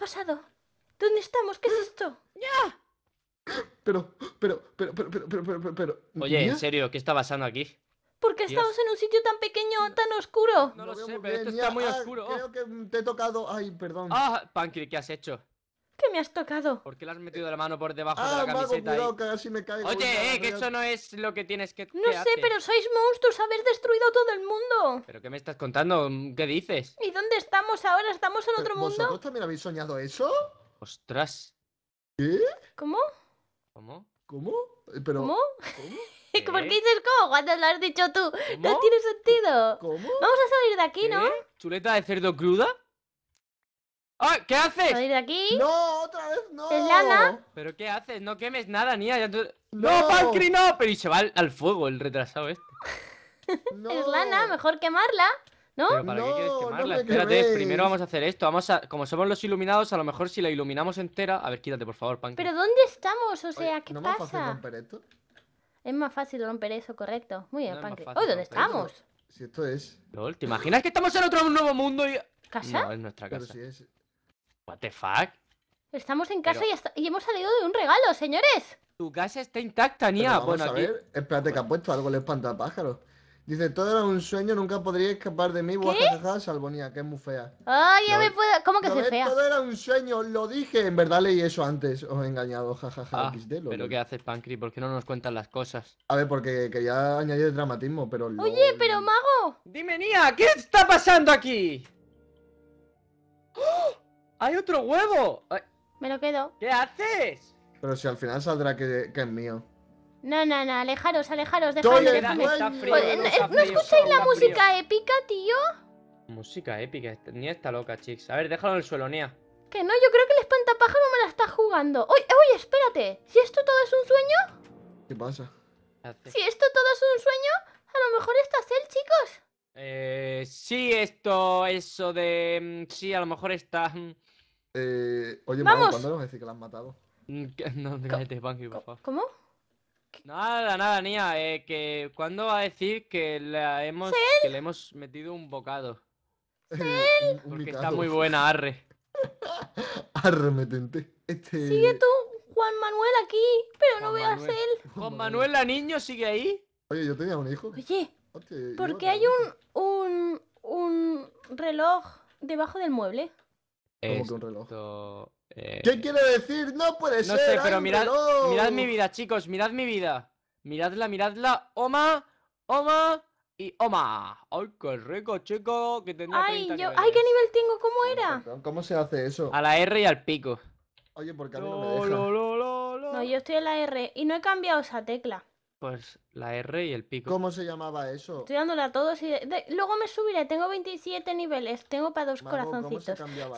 pasado? ¿Dónde estamos? ¿Qué es esto? ¡Ya! Pero, pero, pero, pero, pero, pero, pero, pero Oye, en serio, ¿qué está pasando aquí? ¿Por qué estamos en un sitio tan pequeño, tan oscuro? No lo, sé, pero esto está muy ah, oscuro. Creo que te he tocado. Ay, perdón. Ah, Pankri, ¿qué has hecho? ¿Qué me has tocado? ¿Por qué le has metido la mano por debajo ah, de la camiseta? Cuidado, que así me caigo. Oye, eh, que eso no es lo que tienes que No sé, pero sois monstruos, habéis destruido todo el mundo. ¿Pero qué me estás contando? ¿Qué dices? ¿Y dónde estamos ahora? ¿Estamos en otro mundo? ¿Vosotros también habéis soñado eso? ¡Ostras! ¿Qué? ¿Cómo? ¿Cómo? ¿Cómo? Eh, ¿Cómo? ¿Cómo? ¿Por qué ¿Eh? dices cómo cuando lo has dicho tú? No tiene sentido. ¿Cómo? Vamos a salir de aquí, ¿no? ¿Eh? ¿Chuleta de cerdo cruda? ¡Ah! ¿Qué haces? ¿Salir de aquí? ¡No! ¡Otra vez no! ¿Es lana? ¿Pero qué haces? No quemes nada, Nia. Ya tú... ¡No, no Pancri, no! Pero y se va al fuego el retrasado este. Es lana, mejor quemarla. ¿No? ¿Pero para qué quieres quemarla? Espérate, primero vamos a hacer esto. Vamos a, como somos los iluminados, a lo mejor si la iluminamos entera. A ver, quítate, por favor, Pank. Pero ¿dónde estamos? O sea, ¿qué pasa? más fácil romper esto? Es más fácil romper eso, correcto. Muy bien, Panky. ¿dónde estamos? Si esto es. LOL, ¿te imaginas que estamos en otro nuevo mundo y. ¿Casa? No, es nuestra casa. Pero es... What the fuck? Estamos en casa y, hemos salido de un regalo, señores. Tu casa está intacta, Nia. Vamos bueno, a ver, espérate que ha puesto algo el espantapájaros. Dice, todo era un sueño, nunca podría escapar de mí, salvo Salvonía, que es muy fea. Ay, ya me puedo... ¿Cómo que se soy Todo era un sueño, lo dije. En verdad leí eso antes, os he engañado, jajaja, ah, pero ¿qué haces, Pancri? ¿Por qué no nos cuentas las cosas? A ver, porque quería añadir el dramatismo, pero... Oye, pero mago. Dime, Nia, ¿qué está pasando aquí? ¡Oh! ¡Hay otro huevo! Me lo quedo. ¿Qué haces? Pero si al final saldrá que, que es mío. No, no, no, alejaros, alejaros, dejadme. ¿No, escucháis la música épica, tío? Música épica, este, ni está loca, chicos. A ver, déjalo en el suelo, Nia. Que no, yo creo que el espantapájaro me la está jugando. ¡Oye, oye, espérate! ¿Si esto todo es un sueño? ¿Qué pasa? si esto todo es un sueño, a lo mejor está él, chicos. Eh, sí, esto, eso de... Mm, sí, a lo mejor está... Mm. Eh, oye, Vamos. ¿cuándo a decir que la han matado? Mm, no, ¿Cómo? Nada, nada, niña. Eh, que ¿cuándo va a decir que, hemos, le hemos metido un bocado? ¡El! Porque está muy buena, arre. Arre, metente. Este sigue tú, Juan Manuel, aquí, pero no veas a él. Juan Manuel la niño sigue ahí. Oye, yo tenía un hijo. Oye, ¿por qué hay un, un, un reloj debajo del mueble? ¿Cómo que un reloj? Eh, ¿Qué quiere decir? No puede ser. No sé, pero mirad, mirad mi vida, chicos, mirad mi vida. Miradla, miradla. Oma, Oma y Oma. ¡Ay, qué rico, chico! Que ay, yo... ¡Ay, qué nivel tengo! ¿Cómo era? ¿Cómo se hace eso? A la R y al pico. Oye, porque a mí no, me deja. no, yo estoy en la R y no he cambiado esa tecla. Pues la R y el pico. ¿Cómo se llamaba eso? Estoy dándole a todos y luego me subiré. Tengo 27 niveles. Tengo para dos corazoncitos. ¿cómo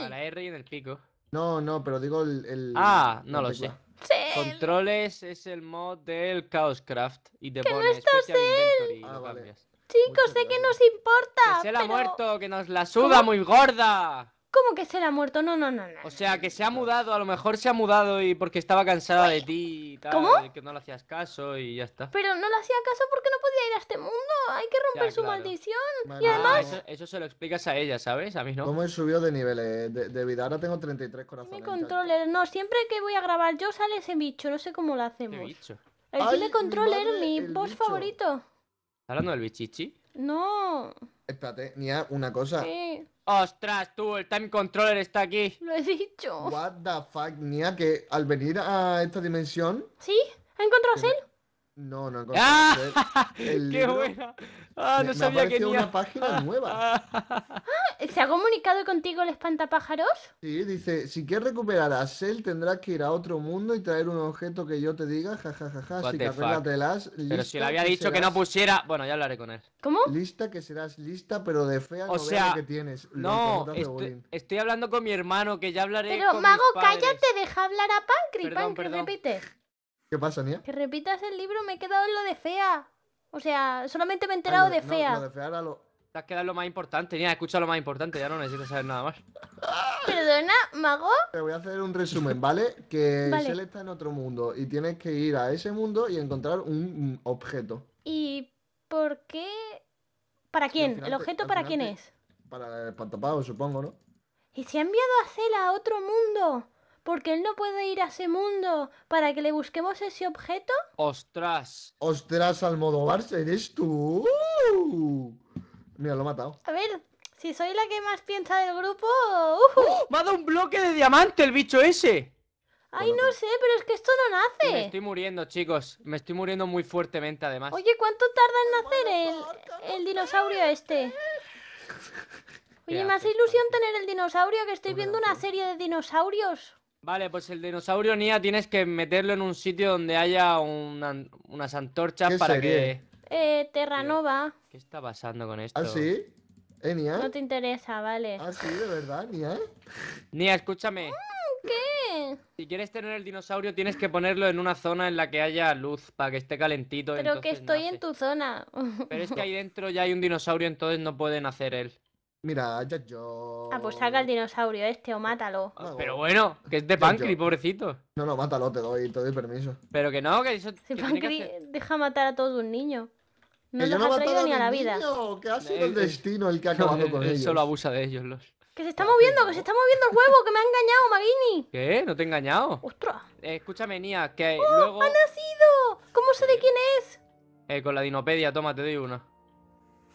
A la R y en el pico. No, no, pero digo el. ah, no lo sé. Controles es el mod del Chaoscraft y te no ah, Chicos, sé que nos importa. se la ha muerto, que nos la suda muy gorda. ¿Cómo que se la ha muerto? No, no, no, no. O sea, que se ha mudado, a lo mejor se ha mudado y porque estaba cansada de ti. ¿Cómo? que no le hacías caso y ya está. Pero no le hacía caso porque no podía ir a este mundo. Hay que romper su maldición. Y además, Eso, se lo explicas a ella, ¿sabes? A mí no. ¿Cómo he subido de niveles de, vida? Ahora tengo 33 corazones. mi controller, no, siempre que voy a grabar yo sale ese bicho, no sé cómo lo Qué hacemos. bicho. El Ay, mi mi el boss favorito. hablando del bichichi? No. Espérate, tenía una cosa. Sí. Ostras, tú, el time controller está aquí. Lo he dicho. What the fuck, Nia, que al venir a esta dimensión. ¿Sí? ¿Ha encontrado a Cell? No, no conseguido ¡Ah! ¡Qué buena! ¡Ah, no sabía que tenía una página nueva! Ah, ¿Se ha comunicado contigo el espantapájaros? Sí, dice, si quieres recuperar a Cell tendrás que ir a otro mundo y traer un objeto que yo te diga, jajajaja, así que Pero si le había dicho que no pusiera... Bueno, ya hablaré con él. ¿Cómo? Lista que serás lista, pero de fea o no sea, que tienes. no, estoy, hablando con mi hermano, que ya hablaré Pero, Mago, cállate, deja hablar a Pancri, Pancri, repite. ¿Qué pasa, Nia? Que repitas el libro, me he quedado en lo de fea. O sea, solamente me he enterado de fea. No, lo lo... Te has quedado en lo más importante, Nia, escucha lo más importante, ya no necesitas saber nada más. Perdona, mago. Te voy a hacer un resumen, ¿vale? Que vale. está en otro mundo y tienes que ir a ese mundo y encontrar un objeto. ¿Y por qué? ¿Para quién? ¿El objeto para quién es? Para el pantapado, supongo, ¿no? ¿Y se ha enviado a Cela a otro mundo? porque él no puede ir a ese mundo para que le busquemos ese objeto. ¡Ostras! ¡Ostras, al Almodóvar, eres tú! Mira, lo he matado. A ver, si soy la que más piensa del grupo... Uh. ¡Me ha dado un bloque de diamante el bicho ese! Ay, no pues sé, pero es que esto no nace. me estoy muriendo, chicos. Me estoy muriendo muy fuertemente, además. Oye, ¿cuánto tarda en nacer el, el dinosaurio este? Oye, me hace ilusión tener el dinosaurio, que estoy viendo una serie de dinosaurios. Vale, pues el dinosaurio Nia tienes que meterlo en un sitio donde haya unas antorchas para que. Eh, Terranova. ¿Qué está pasando con esto? ¿Ah, sí? ¿Eh, Nia? No te interesa, vale. ¿Ah, sí? ¿De verdad, Nia? Nia, escúchame. Mm, ¿Qué? Si quieres tener el dinosaurio, tienes que ponerlo en una zona en la que haya luz para que esté calentito. Pero que estoy en tu zona. Pero es que ahí dentro ya hay un dinosaurio, entonces no pueden hacer él. Mira, ya yo. Ah, pues saca el dinosaurio este o mátalo. Ah, pero bueno, que es de Pancri, pobrecito. No, no, mátalo, te doy, te doy permiso. Pero que no, que eso. Si que deja matar a todo un niño. No lo has ha traído ni a la vida. que ha sido eh, el, eh, destino el que ha acabado con eh, ellos. Solo abusa de ellos los. Que se está moviendo, que se está moviendo el huevo, que me ha engañado, Magini. ¿Qué? No te he engañado. ¡Ostras! escúchame, Nia, que oh, luego. ¡Ha nacido! ¿Cómo sé de quién es? Eh, con la dinopedia, toma, te doy una.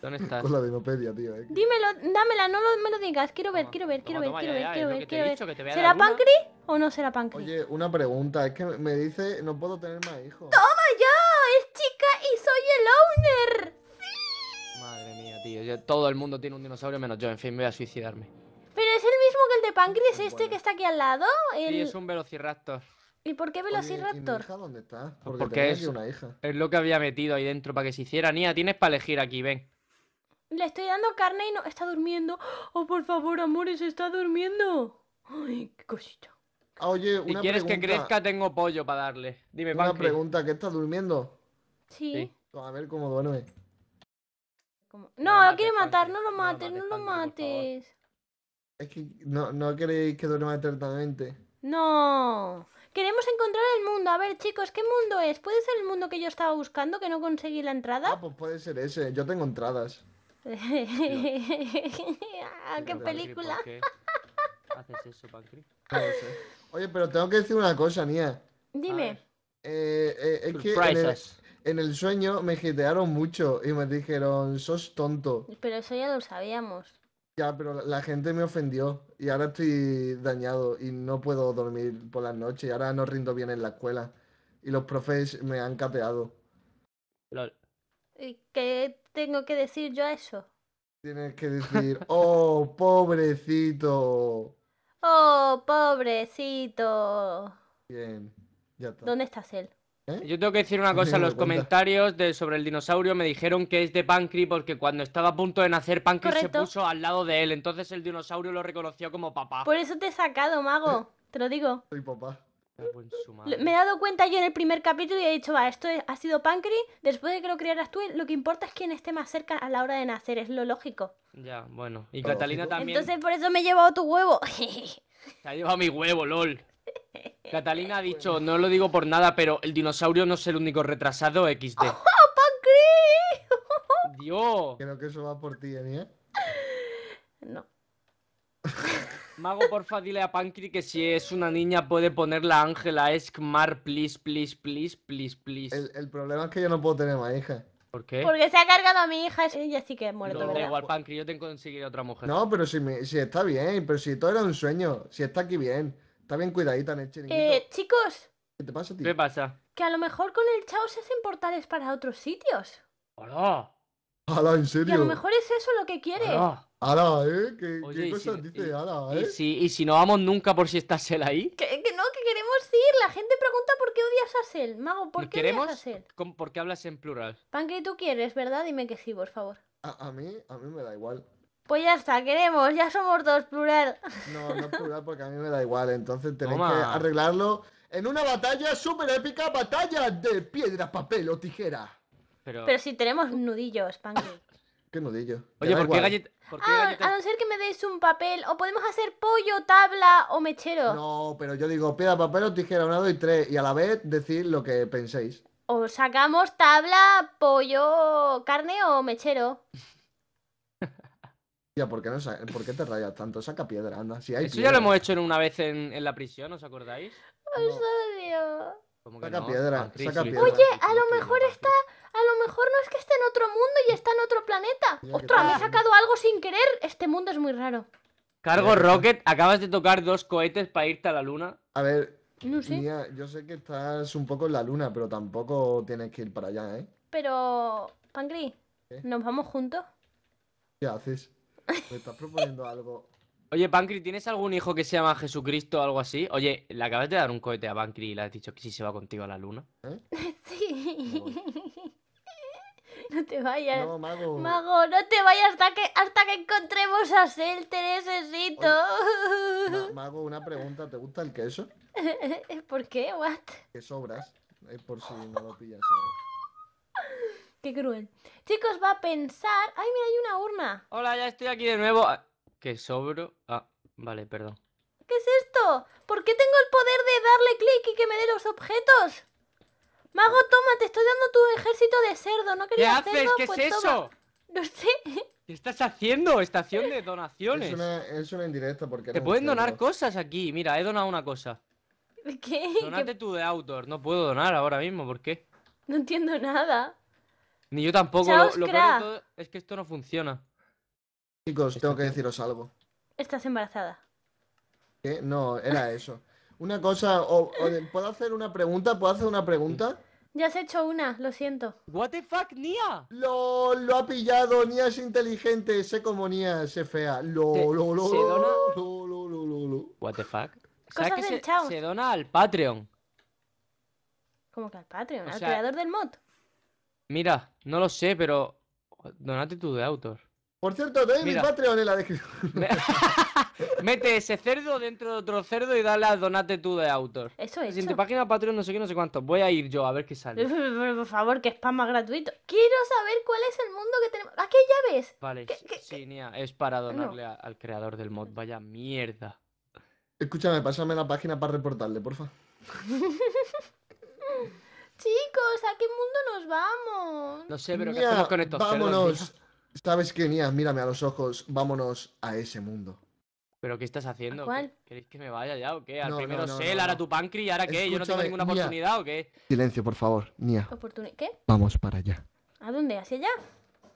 ¿Dónde estás? Con la dinopedia, tío. Eh, Dímelo, dámela, no me lo digas. Quiero ver, ah, quiero ver, quiero ver, quiero ver, quiero ver, quiero ver. ¿Será Pancri o no será Pancri? Oye, una pregunta. Es que me dice, no puedo tener más hijos. ¡Toma yo, Es chica y soy el owner. ¡Sí! Madre mía, tío. todo el mundo tiene un dinosaurio menos yo. En fin, me voy a suicidarme. ¿Pero es el mismo que el de Pancri? Pues ¿Es este que está aquí al lado? Sí, es un velociraptor. ¿Y por qué Velociraptor? dónde está? Pues porque, es, una hija. es lo que había metido ahí dentro para que se hiciera. Nia, tienes para elegir aquí, ven. Le estoy dando carne y no está durmiendo. Oh, por favor, amores, está durmiendo. Ay, qué cosita. Ah, oye, una Si quieres que crezca, tengo pollo para darle. Dime, Una pregunta, ¿qué está durmiendo? Sí. Pues, a ver cómo duerme. No, lo quiere matar, no lo mates, no, lo mates. Es que no, queréis que duerma eternamente. No. Queremos encontrar el mundo. A ver, chicos, ¿qué mundo es? ¿Puede ser el mundo que yo estaba buscando, que no conseguí la entrada? Ah, pues puede ser ese. Yo tengo entradas. Ah, ¿Qué película? haces eso, Oye, pero tengo que decir una cosa, Nia. Dime. Eh, eh, es que en el, sueño me jetearon mucho y me dijeron, sos tonto. Pero eso ya lo sabíamos. Ya, pero la gente me ofendió y ahora estoy dañado y no puedo dormir por las noches y ahora no rindo bien en la escuela y los profes me han cateado Lol. ¿Qué tengo que decir yo a eso? Tienes que decir, oh, pobrecito. Oh, pobrecito. Bien, ya está. ¿Dónde estás él? ¿Eh? Yo tengo que decir una cosa, los comentarios de, sobre el dinosaurio me dijeron que es de Pancri porque cuando estaba a punto de nacer Pancri se puso al lado de él, entonces el dinosaurio lo reconoció como papá. Por eso te he sacado, mago, te lo digo. Soy papá. Me he dado cuenta yo en el primer capítulo y he dicho, va, esto ha sido Páncreas, después de que lo crearas tú, lo que importa es quién esté más cerca a la hora de nacer, es lo lógico. Ya, bueno. Y Catalina también. Entonces por eso me he llevado tu huevo. Te ha llevado mi huevo, lol. Catalina ha dicho, no lo digo por nada, pero el dinosaurio no es el único retrasado XD. ¡Oh, ¡Ah, Dios. Creo que eso va por ti, ¿eh? No. Mago, porfa, dile a Pankri que si es una niña puede ponerla Ángela Eskmar, please, please, please, please, please. El, problema es que yo no puedo tener más hija. ¿Por qué? Porque se ha cargado a mi hija y así sí que es muerto, no, pero igual, Pankri. yo te conseguiré otra mujer. No, pero si, me, está bien, pero si todo era un sueño, si está aquí bien, está bien cuidadita en Eh, chicos. ¿Qué te pasa, tío? ¿Qué pasa? Que a lo mejor con el chao se hacen portales para otros sitios. ¡Hola! ¡Hola, en serio! Que a lo mejor es eso lo que quiere. Ala, ¿eh? ¿Qué, cosas dice Ala, eh? Y si, no vamos nunca por si está Sel ahí. Que, no, que queremos ir. La gente pregunta por qué odias a Sel. Mago, ¿por qué odias a hablas en plural? Pan tú quieres, ¿verdad? Dime que sí, por favor. A, mí, a mí me da igual. Pues ya está, queremos, ya somos dos, plural. No, no plural porque a mí me da igual. Entonces tenéis que arreglarlo en una batalla súper épica, batalla de piedra, papel o tijera. Pero... Pero si tenemos nudillos, Pancake. ¿Qué nudillo? Oye, ¿por qué, gallet... ah, A no ser que me deis un papel, o podemos hacer pollo, tabla o mechero. No, pero yo digo piedra, papel o tijera, una, dos y tres, y a la vez decir lo que penséis. O sacamos tabla, pollo, carne o mechero. Tía, ¿por qué, no ¿por qué te rayas tanto? Saca piedra, anda. Si Eso ya lo hemos hecho en una vez en, la prisión, ¿os acordáis? ¡Ay, pues Dios! Saca no? piedra, saca piedra. Oye, a lo mejor está a lo mejor no es que esté en otro mundo y está en otro planeta. Ostras, me he sacado algo sin querer. Este mundo es muy raro. Cargo Rocket, acabas de tocar dos cohetes para irte a la luna. A ver, no sé. yo sé que estás un poco en la luna, pero tampoco tienes que ir para allá, ¿eh? Pero, Pangri, ¿nos vamos juntos? ¿Qué haces? Me estás proponiendo algo. Oye, Pancri, ¿tienes algún hijo que se llama Jesucristo o algo así? Oye, le acabas de dar un cohete a Pancri y le has dicho que sí se va contigo a la luna. ¿Eh? Sí. No te vayas. No, mago. Mago, no te vayas hasta que, hasta que encontremos a Sel, te necesito. mago, una pregunta. ¿Te gusta el queso? ¿Por qué? ¿What? Que sobras. Es por si no lo pillas, ¿sabes? Qué cruel. Chicos, va a pensar. ¡Ay, mira, hay una urna! Hola, ya estoy aquí de nuevo. Ah, ¿Qué sobro. Ah, vale, perdón. ¿Qué es esto? ¿Por qué tengo el poder de darle clic y que me dé los objetos? Mago, toma, te estoy dando tu ejército de cerdo. ¿No ¿Qué haces? ¿Qué es pues eso? No sé. ¿Qué estás haciendo? Estación de donaciones. Es una, es una indirecta porque... Te pueden donar cosas aquí. Mira, he donado una cosa. ¿Qué? Donate ¿Qué? tú de outdoor. No puedo donar ahora mismo. ¿Por qué? No entiendo nada. Ni yo tampoco. Lo, es que esto no funciona. Chicos, tengo que deciros algo. Estás embarazada. ¿Qué? No, era eso. Una cosa, o, ¿puedo hacer una pregunta? ¿Puedo hacer una pregunta? Ya has hecho una, lo siento. What the fuck, Nia? Lo, ha pillado, Nia es inteligente, sé como Nia es fea. Lo, Se- lo, lo, dona- lo, lo, lo, lo, lo. What the fuck. Cosas que se, se dona al Patreon. ¿Cómo que al Patreon, al creador del mod. Mira, no lo sé, pero donate tú de autor. Por cierto, tenéis mi Patreon en la descripción. Mete ese cerdo dentro de otro cerdo y dale a donate tú de autor. Eso es. En tu página Patreon no sé qué, no sé cuánto. Voy a ir yo a ver qué sale. Por favor, que es spam más gratuito. Quiero saber cuál es el mundo que tenemos. ¿A qué llaves? Vale, sí, Nia, es para donarle al creador del mod. Vaya mierda. Escúchame, pásame la página para reportarle, porfa. Chicos, ¿a qué mundo nos vamos? No sé, pero Nia, ¿qué hacemos con estos Vámonos. ¿Sabes qué, Nia? Mírame a los ojos. Vámonos a ese mundo. ¿Pero qué estás haciendo? ¿Cuál? ¿Queréis que me vaya ya o qué? Al primero no, ahora tu páncreas ¿y ahora qué? ¿Yo no tengo ninguna oportunidad o qué? Silencio, por favor, Nia. ¿Qué? Vamos para allá. ¿A dónde? ¿Hacia allá?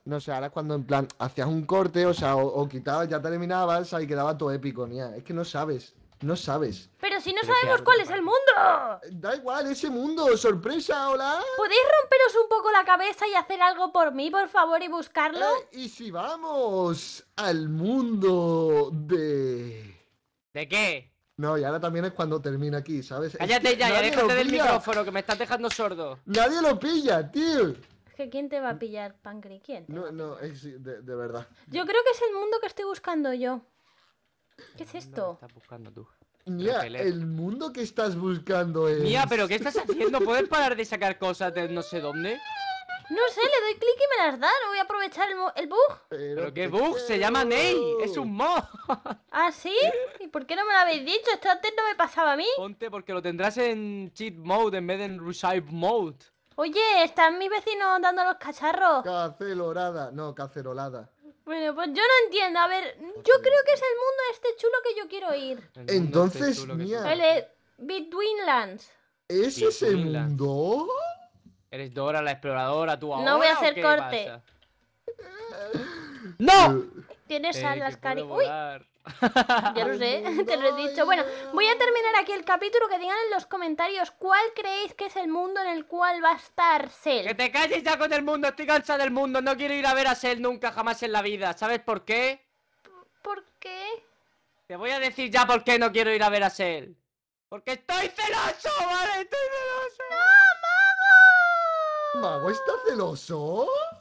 No sé, ahora cuando en plan hacías un corte, o sea, o, o quitabas, ya terminabas y quedaba todo épico, Nia. Es que no sabes, no sabes. Pero si no sabemos cuál es el mundo. Da igual, ese mundo, sorpresa, hola. ¿Podéis romperos un poco la cabeza y hacer algo por mí, por favor, y buscarlo? Eh, ¿Y si vamos al mundo de... ¿De qué? No, y ahora también es cuando termina aquí, ¿sabes? Cállate ya, ya déjate del micrófono, que me estás dejando sordo. Nadie lo pilla, tío. Es que ¿quién te va a pillar, Pancre? ¿Quién? no, no, de, verdad. Yo creo que es el mundo que estoy buscando yo. ¿Qué es esto? ¿Qué estás buscando tú. Mía, el mundo que estás buscando es. Mía, pero ¿qué estás haciendo? ¿Puedes parar de sacar cosas de no sé dónde? No sé, le doy clic y me las da, voy a aprovechar el, bug. Pero, qué bug, se llama Ney, es un mod. ¿Ah, sí? ¿Y por qué no me lo habéis dicho? Esto antes no me pasaba a mí. Ponte porque lo tendrás en cheat mode en vez de en reside mode. Oye, están mis vecinos dando los cacharros. Cacerolada, no, cacerolada. Bueno, pues yo no entiendo. A ver, yo creo que es el mundo este chulo que yo quiero ir. Este Entonces, Betweenlands. ¿Ese es el mundo? ¿Eres Dora la exploradora, tú ahora? No voy a hacer corte. ¡No! Eh, Tienes eh, ¡Uy! Ya lo sé, te lo he dicho. Bueno, voy a terminar aquí el capítulo. Que digan en los comentarios cuál creéis que es el mundo en el cual va a estar Sel. Que te calles ya con el mundo, estoy cansado del mundo. No quiero ir a ver a Sel nunca, jamás en la vida. ¿Sabes por qué? ¿Por qué? Te voy a decir ya por qué no quiero ir a ver a Sel. Porque estoy celoso, ¿vale? Estoy celoso. ¡No, mago! ¿Mago está celoso?